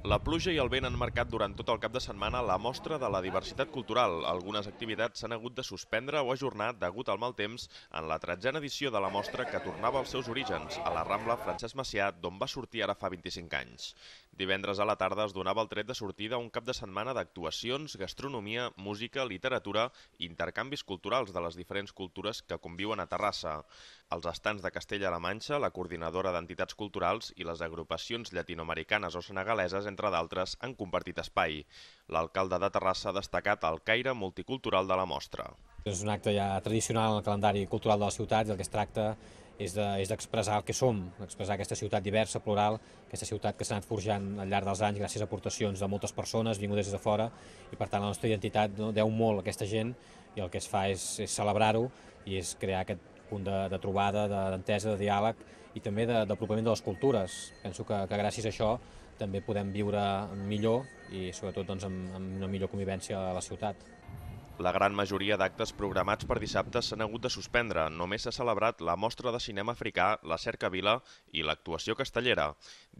La pluja i el vent han marcat durant tot el cap de setmana la mostra de la diversitat cultural. Algunes activitats s'han hagut de suspendre o ajornar degut al mal temps en la tretzena edició de la mostra que tornava als seus orígens, a la Rambla Francesc Macià, d'on va sortir ara fa 25 anys. Divendres a la tarda es donava el tret de sortida un cap de setmana d'actuacions, gastronomia, música, literatura i intercanvis culturals de les diferents cultures que conviuen a Terrassa. Els estants de Castella-La Manxa, la coordinadora d'entitats culturals i les agrupacions llatinoamericanes o senegaleses entre d'altres, han compartit espai. L'alcalde de Terrassa ha destacat el caire multicultural de la mostra. És un acte ja tradicional en el calendari cultural de la ciutat i el que es tracta és d'expressar de, el que som, expressar aquesta ciutat diversa, plural, aquesta ciutat que s'ha anat forjant al llarg dels anys gràcies a aportacions de moltes persones vingudes des de fora i per tant la nostra identitat no, deu molt a aquesta gent i el que es fa és, és celebrar-ho i és crear aquest punt de, de trobada, d'entesa, de, de diàleg i també de, de d'apropament de les cultures. Penso que, que gràcies a això també podem viure millor i sobretot doncs, amb, amb una millor convivència a la ciutat. La gran majoria d'actes programats per dissabte s'han hagut de suspendre. Només s'ha celebrat la mostra de cinema africà, la Cerca Vila i l'actuació castellera.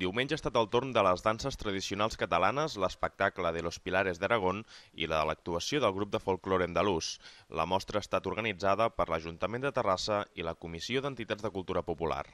Diumenge ha estat el torn de les danses tradicionals catalanes, l'espectacle de los Pilares d'Aragón i la de l'actuació del grup de folklore andalús. La mostra ha estat organitzada per l'Ajuntament de Terrassa i la Comissió d'Entitats de Cultura Popular.